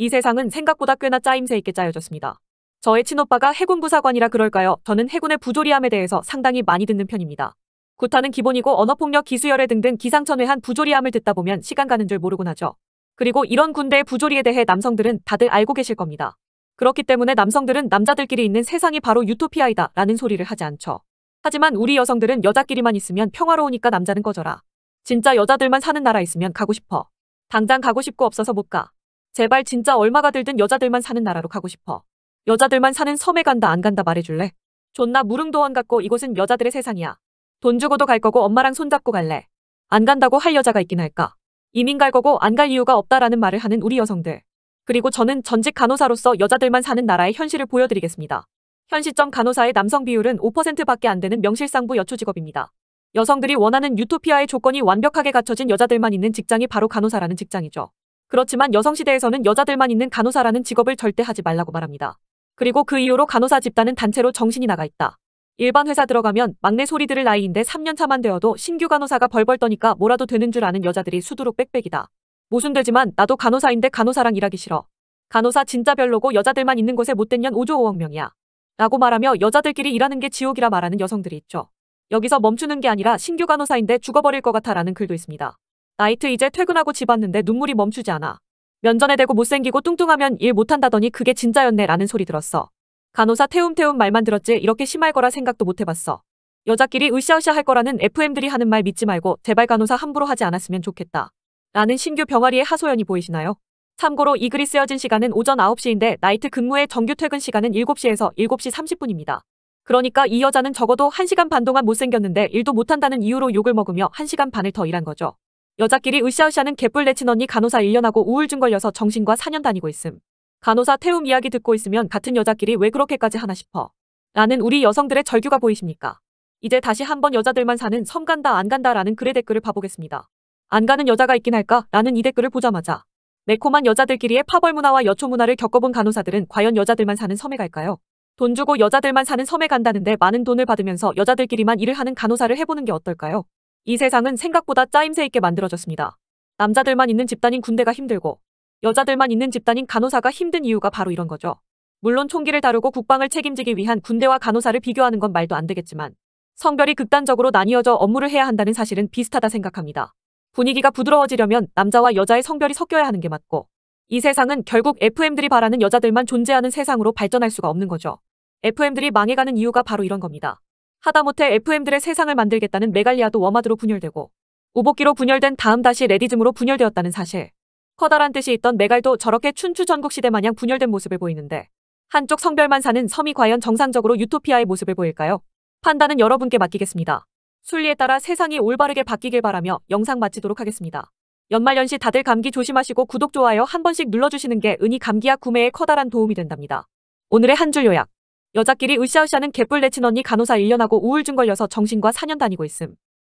이 세상은 생각보다 꽤나 짜임새 있게 짜여졌습니다. 저의 친오빠가 해군 부사관이라 그럴까요? 저는 해군의 부조리함에 대해서 상당히 많이 듣는 편입니다. 구타는 기본이고 언어폭력, 기수열애 등등 기상천외한 부조리함을 듣다 보면 시간 가는 줄 모르곤 하죠. 그리고 이런 군대의 부조리에 대해 남성들은 다들 알고 계실 겁니다. 그렇기 때문에 남성들은 남자들끼리 있는 세상이 바로 유토피아이다 라는 소리를 하지 않죠. 하지만 우리 여성들은 여자끼리만 있으면 평화로우니까 남자는 꺼져라. 진짜 여자들만 사는 나라 있으면 가고 싶어. 당장 가고 싶고 없어서 못 가. 제발 진짜 얼마가 들든 여자들만 사는 나라로 가고 싶어. 여자들만 사는 섬에 간다 안 간다 말해줄래? 존나 무릉도원 같고 이곳은 여자들의 세상이야. 돈 주고도 갈 거고 엄마랑 손잡고 갈래. 안 간다고 할 여자가 있긴 할까. 이민 갈 거고 안 갈 이유가 없다라는 말을 하는 우리 여성들. 그리고 저는 전직 간호사로서 여자들만 사는 나라의 현실을 보여드리겠습니다. 현 시점 간호사의 남성 비율은 5%밖에 안 되는 명실상부 여초 직업입니다. 여성들이 원하는 유토피아의 조건이 완벽하게 갖춰진 여자들만 있는 직장이 바로 간호사라는 직장이죠. 그렇지만 여성시대에서는 여자들만 있는 간호사라는 직업을 절대 하지 말라고 말합니다. 그리고 그 이후로 간호사 집단은 단체로 정신이 나가 있다. 일반 회사 들어가면 막내 소리 들을 나이인데 3년차만 되어도 신규 간호사가 벌벌 떠니까 뭐라도 되는 줄 아는 여자들이 수두룩 빽빽이다. 모순되지만 나도 간호사인데 간호사랑 일하기 싫어. 간호사 진짜 별로고 여자들만 있는 곳에 못된 년 5조 5억 명이야. 라고 말하며 여자들끼리 일하는 게 지옥이라 말하는 여성들이 있죠. 여기서 멈추는 게 아니라 신규 간호사인데 죽어버릴 것 같아 라는 글도 있습니다. 나이트 이제 퇴근하고 집 왔는데 눈물이 멈추지 않아. 면전에 대고 못생기고 뚱뚱하면 일 못한다더니 그게 진짜였네 라는 소리 들었어. 간호사 태움태움 말만 들었지 이렇게 심할 거라 생각도 못 해봤어. 여자끼리 으쌰으쌰 할 거라는 FM들이 하는 말 믿지 말고 제발 간호사 함부로 하지 않았으면 좋겠다. 라는 신규 병아리의 하소연이 보이시나요? 참고로 이 글이 쓰여진 시간은 오전 9시인데 나이트 근무의 정규 퇴근 시간은 7시에서 7시 30분입니다. 그러니까 이 여자는 적어도 1시간 반 동안 못생겼는데 일도 못한다는 이유로 욕을 먹으며 1시간 반을 더 일한 거죠. 여자끼리 으쌰으쌰는 개뿔 내친 언니 간호사 1년하고 우울증 걸려서 정신과 4년 다니고 있음. 간호사 태움 이야기 듣고 있으면 같은 여자끼리 왜 그렇게까지 하나 싶어. 라는 우리 여성들의 절규가 보이십니까? 이제 다시 한번 여자들만 사는 섬 간다 안 간다 라는 글의 댓글을 봐보겠습니다. 안 가는 여자가 있긴 할까? 라는 이 댓글을 보자마자 매콤한 여자들끼리의 파벌 문화와 여초 문화를 겪어본 간호사들은 과연 여자들만 사는 섬에 갈까요? 돈 주고 여자들만 사는 섬에 간다는데 많은 돈을 받으면서 여자들끼리만 일을 하는 간호사를 해보는 게 어떨까요? 이 세상은 생각보다 짜임새 있게 만들어졌습니다. 남자들만 있는 집단인 군대가 힘들고 여자들만 있는 집단인 간호사가 힘든 이유가 바로 이런 거죠. 물론 총기를 다루고 국방을 책임지기 위한 군대와 간호사를 비교하는 건 말도 안 되겠지만 성별이 극단적으로 나뉘어져 업무를 해야 한다는 사실은 비슷하다 생각합니다. 분위기가 부드러워지려면 남자와 여자의 성별이 섞여야 하는 게 맞고 이 세상은 결국 FM들이 바라는 여자들만 존재하는 세상으로 발전할 수가 없는 거죠. FM들이 망해가는 이유가 바로 이런 겁니다. 하다못해 FM들의 세상을 만들겠다는 메갈리아도 워마드로 분열되고 우복기로 분열된 다음 다시 레디즘으로 분열되었다는 사실. 커다란 뜻이 있던 메갈도 저렇게 춘추 전국시대 마냥 분열된 모습을 보이는데 한쪽 성별만 사는 섬이 과연 정상적으로 유토피아의 모습을 보일까요? 판단은 여러분께 맡기겠습니다. 순리에 따라 세상이 올바르게 바뀌길 바라며 영상 마치도록 하겠습니다. 연말연시 다들 감기 조심하시고 구독, 좋아요 한 번씩 눌러주시는 게 은희 감기약 구매에 커다란 도움이 된답니다. 오늘의 한 줄 요약 여자끼리 으쌰으쌰는 개뿔 내친 언니 간호사 1년하고 우울증 걸려서 정신과 4년 다니고 있음.